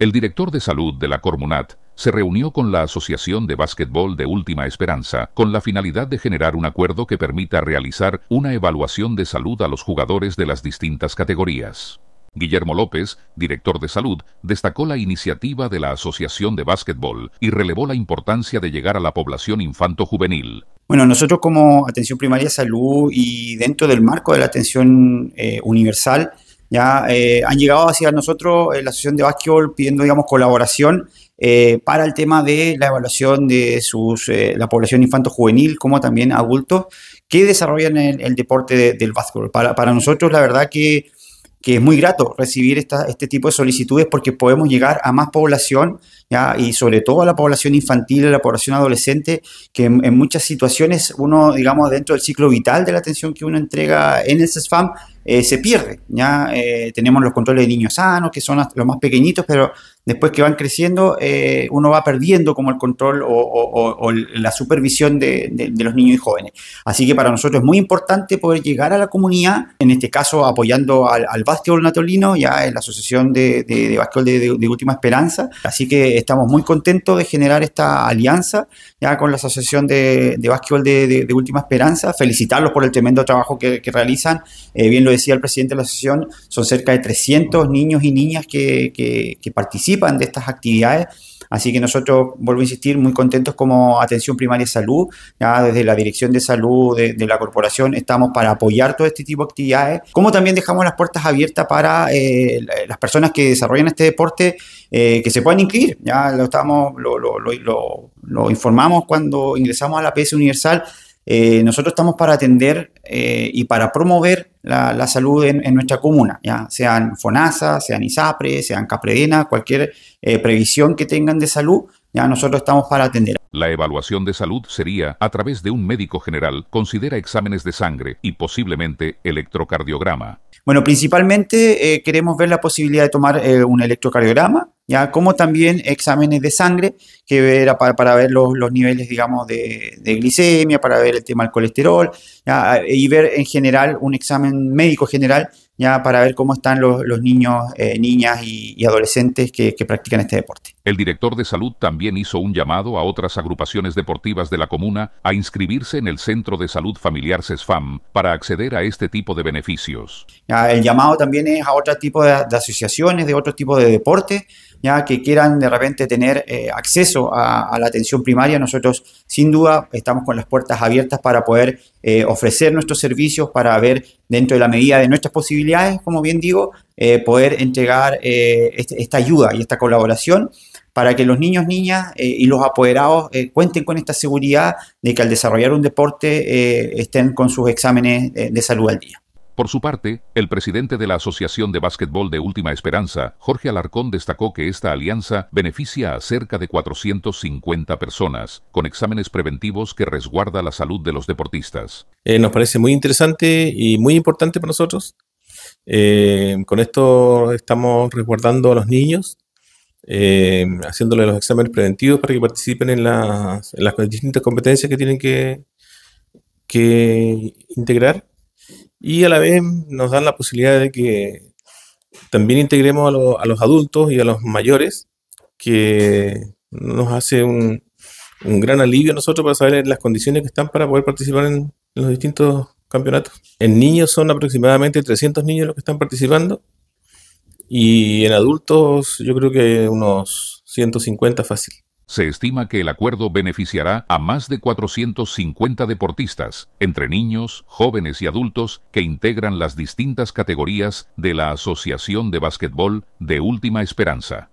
El director de salud de la Cormunat se reunió con la Asociación de Básquetbol de Última Esperanza con la finalidad de generar un acuerdo que permita realizar una evaluación de salud a los jugadores de las distintas categorías. Guillermo López, director de salud, destacó la iniciativa de la Asociación de Básquetbol y relevó la importancia de llegar a la población infanto-juvenil. Bueno, nosotros como Atención Primaria Salud y dentro del marco de la atención eh, universal, ¿ya? Eh, han llegado hacia nosotros eh, la Asociación de Básquetbol pidiendo, digamos, colaboración eh, para el tema de la evaluación de sus, la población infanto-juvenil, como también adultos, que desarrollan el, deporte del básquetbol. Para, nosotros, la verdad que, es muy grato recibir esta, este tipo de solicitudes porque podemos llegar a más población, ¿ya? y sobre todo a la población infantil, a la población adolescente, que en, muchas situaciones uno, digamos, dentro del ciclo vital de la atención que uno entrega en el CESFAM, eh, se pierde. Ya eh, tenemos los controles de niños sanos, que son los más pequeñitos, pero después que van creciendo, eh, uno va perdiendo como el control o, la supervisión de, los niños y jóvenes. Así que para nosotros es muy importante poder llegar a la comunidad, en este caso apoyando al, básquetbol natolino, ya en la Asociación de, Básquetbol de, Última Esperanza. Así que estamos muy contentos de generar esta alianza ya con la Asociación de, Básquetbol de, Última Esperanza. Felicitarlos por el tremendo trabajo que, realizan. Eh, bien lo decía el presidente de la asociación, son cerca de 300 niños y niñas que participan de estas actividades. Así que nosotros, vuelvo a insistir, muy contentos como Atención Primaria Salud, ya desde la Dirección de Salud de, la Corporación estamos para apoyar todo este tipo de actividades, como también dejamos las puertas abiertas para eh, las personas que desarrollan este deporte eh, que se puedan incluir. ya lo, estamos, lo, informamos cuando ingresamos a la PS Universal, eh, nosotros estamos para atender y para promover la, salud en, nuestra comuna, ya sean FONASA, sean ISAPRE, sean CAPREDENA, cualquier eh, previsión que tengan de salud, ya nosotros estamos para atender. La evaluación de salud sería a través de un médico general, considera exámenes de sangre y posiblemente electrocardiograma. Bueno, principalmente eh, queremos ver la posibilidad de tomar eh, un electrocardiograma ¿ya? Como también exámenes de sangre, que para, ver los, niveles, digamos, de, glicemia, para ver el tema del colesterol, Y ver en general un examen médico general, ¿ya? Para ver cómo están los, los niños, eh, niñas y, y adolescentes que, que practican este deporte. El director de salud también hizo un llamado a otras agrupaciones deportivas de la comuna a inscribirse en el Centro de Salud Familiar CESFAM para acceder a este tipo de beneficios. El llamado también es a otro tipo de, asociaciones, de otro tipo de deporte, ya que quieran de repente tener eh, acceso a, la atención primaria. Nosotros sin duda estamos con las puertas abiertas para poder eh, ofrecer nuestros servicios, para ver dentro de la medida de nuestras posibilidades, como bien digo, eh, poder entregar eh, este, esta ayuda y esta colaboración para que los niños, niñas eh, y los apoderados cuenten con esta seguridad de que al desarrollar un deporte estén con sus exámenes de salud al día. Por su parte, el presidente de la Asociación de Básquetbol de Última Esperanza, Jorge Alarcón, destacó que esta alianza beneficia a cerca de 450 personas, con exámenes preventivos que resguarda la salud de los deportistas. nos parece muy interesante y muy importante para nosotros eh, con esto estamos resguardando a los niños, eh, haciéndoles haciéndole los exámenes preventivos para que participen en las, distintas competencias que tienen que, integrar. Y a la vez nos dan la posibilidad de que también integremos a, los adultos y a los mayores, que nos hace un, gran alivio a nosotros para saber las condiciones que están para poder participar en los distintos Campeonato. En niños son aproximadamente 300 niños los que están participando y en adultos yo creo que unos 150 fácil. Se estima que el acuerdo beneficiará a más de 450 deportistas, entre niños, jóvenes y adultos, que integran las distintas categorías de la Asociación de Básquetbol de Última Esperanza.